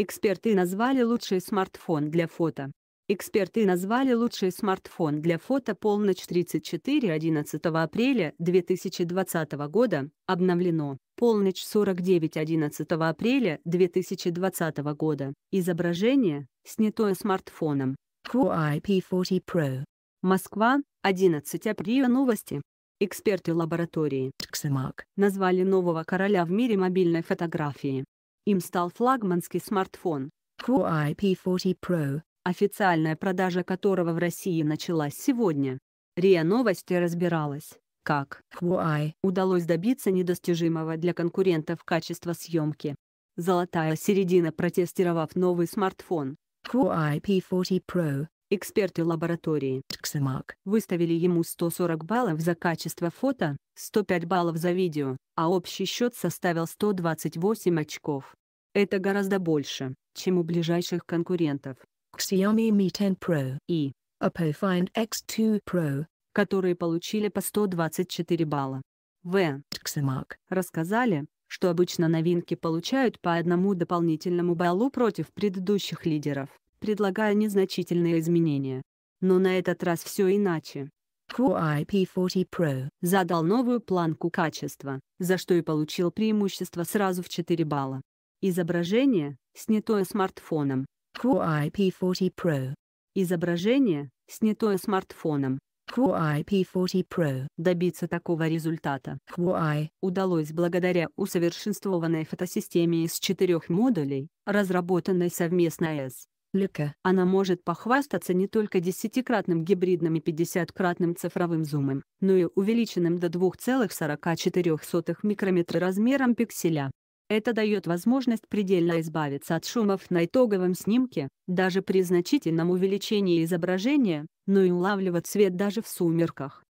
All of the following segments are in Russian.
Эксперты назвали лучший смартфон для фото. Эксперты назвали лучший смартфон для фото «Полночь 34» 11 апреля 2020 года, обновлено «Полночь 49» 11 апреля 2020 года, изображение, снятое смартфоном. Huawei P40 Pro. Москва, 11 апреля новости. Эксперты лаборатории Xemark назвали нового короля в мире мобильной фотографии. Им стал флагманский смартфон Huawei P40 Pro, официальная продажа которого в России началась сегодня. РИА Новости разбиралась, как Huawei удалось добиться недостижимого для конкурентов качества съемки. Золотая середина протестировав новый смартфон Huawei P40 Pro, Эксперты лаборатории XMAC выставили ему 140 баллов за качество фото, 105 баллов за видео, а общий счет составил 128 очков. Это гораздо больше, чем у ближайших конкурентов Xiaomi Mi 10 Pro и Oppo Find X2 Pro, которые получили по 124 балла. В. XMAC рассказали, что обычно новинки получают по одному дополнительному баллу против предыдущих лидеров предлагая незначительные изменения. Но на этот раз все иначе. Core IP40 Pro задал новую планку качества, за что и получил преимущество сразу в 4 балла. Изображение, снятое смартфоном. Core IP40 Pro. Изображение, снятое смартфоном. Huawei P40 Pro. Добиться такого результата Huawei удалось благодаря усовершенствованной фотосистеме из четырех модулей, разработанной совместно с Лике. Она может похвастаться не только десятикратным гибридным и 50-кратным цифровым зумом, но и увеличенным до 2,44 микрометра размером пикселя. Это дает возможность предельно избавиться от шумов на итоговом снимке, даже при значительном увеличении изображения, но и улавливать цвет даже в сумерках.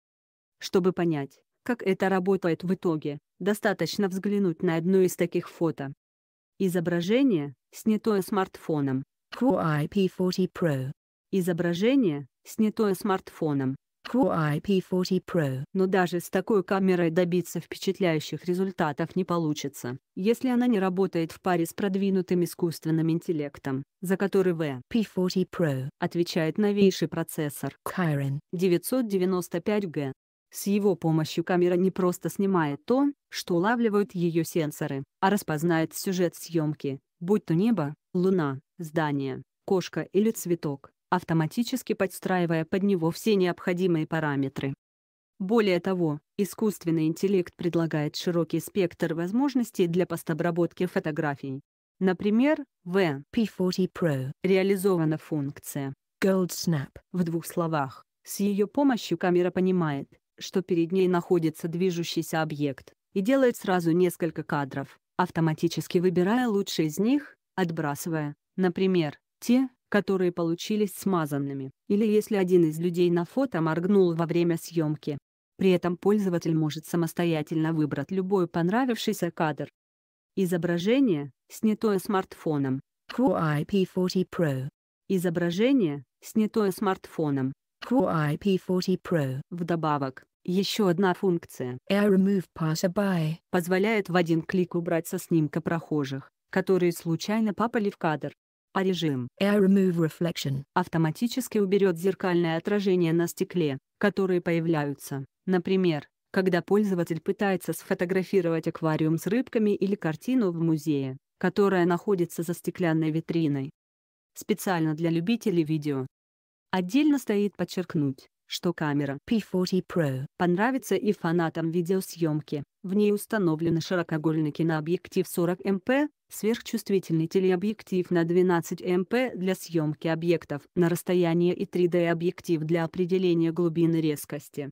Чтобы понять, как это работает в итоге, достаточно взглянуть на одно из таких фото. Изображение, снятое смартфоном, Huawei P40 Pro. Изображение, снятое смартфоном. Huawei P40 Pro. Но даже с такой камерой добиться впечатляющих результатов не получится, если она не работает в паре с продвинутым искусственным интеллектом, за который в P40 Pro отвечает новейший процессор Kirin 995G. С его помощью камера не просто снимает то, что улавливают ее сенсоры, а распознает сюжет съемки, будь то небо, луна, здание, кошка или цветок, автоматически подстраивая под него все необходимые параметры. Более того, искусственный интеллект предлагает широкий спектр возможностей для постобработки фотографий. Например, в P40 Pro реализована функция Gold Snap в двух словах. С ее помощью камера понимает, что перед ней находится движущийся объект, и делает сразу несколько кадров, автоматически выбирая лучший из них отбрасывая, например, те, которые получились смазанными, или если один из людей на фото моргнул во время съемки. При этом пользователь может самостоятельно выбрать любой понравившийся кадр. Изображение, снятое смартфоном. Core p 40 Pro. Изображение, снятое смартфоном. Core p 40 Pro. Вдобавок, еще одна функция Air Remove Passerby позволяет в один клик убрать со снимка прохожих, которые случайно попали в кадр. А режим Air Remove Reflection автоматически уберет зеркальное отражение на стекле, которые появляются, например, когда пользователь пытается сфотографировать аквариум с рыбками или картину в музее, которая находится за стеклянной витриной. Специально для любителей видео. Отдельно стоит подчеркнуть, что камера P40 Pro понравится и фанатам видеосъемки. В ней установлен широкогольный кинообъектив 40 мп, Сверхчувствительный телеобъектив на 12 МП для съемки объектов на расстояние и 3D-объектив для определения глубины резкости.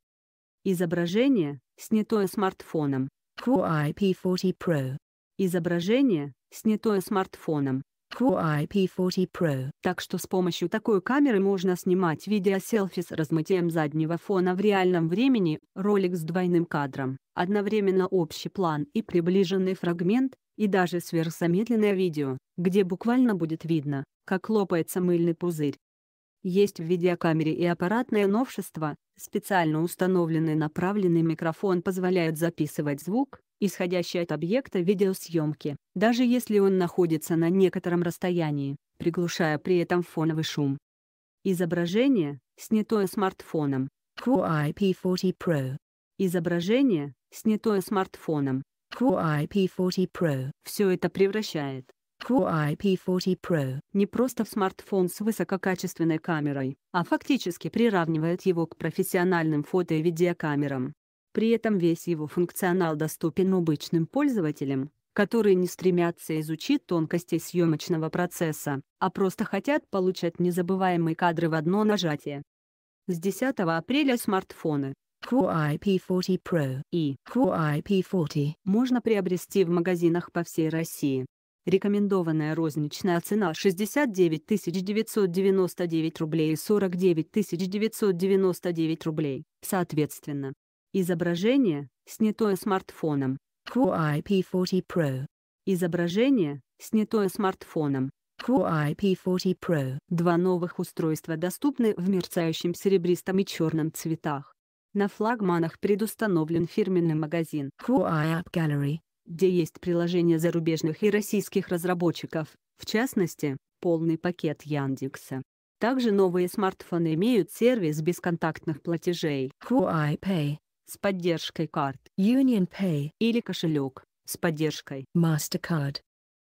Изображение, снятое смартфоном. Core p 40 Pro. Изображение, снятое смартфоном. Core p 40 Pro. Так что с помощью такой камеры можно снимать видео селфи с размытием заднего фона в реальном времени, ролик с двойным кадром, одновременно общий план и приближенный фрагмент, и даже сверхзамедленное видео, где буквально будет видно, как лопается мыльный пузырь. Есть в видеокамере и аппаратное новшество, специально установленный направленный микрофон позволяет записывать звук, исходящий от объекта видеосъемки, даже если он находится на некотором расстоянии, приглушая при этом фоновый шум. Изображение, снятое смартфоном. Core IP40 Pro. Изображение, снятое смартфоном, Core IP40 Pro. Все это превращает Core IP40 Pro не просто в смартфон с высококачественной камерой, а фактически приравнивает его к профессиональным фото и видеокамерам. При этом весь его функционал доступен обычным пользователям, которые не стремятся изучить тонкости съемочного процесса, а просто хотят получать незабываемые кадры в одно нажатие. С 10 апреля смартфоны, Core p 40 Pro и Core p 40 можно приобрести в магазинах по всей России. Рекомендованная розничная цена 69 999 рублей и 49 999 рублей, соответственно. Изображение, снятое смартфоном. Core p 40 Pro. Изображение, снятое смартфоном. Core p 40 Pro. Два новых устройства доступны в мерцающем серебристом и черном цветах. На флагманах предустановлен фирменный магазин Huawei App Gallery, где есть приложения зарубежных и российских разработчиков, в частности, полный пакет Яндекса. Также новые смартфоны имеют сервис бесконтактных платежей Huawei Pay с поддержкой карт Union Pay или кошелек с поддержкой MasterCard.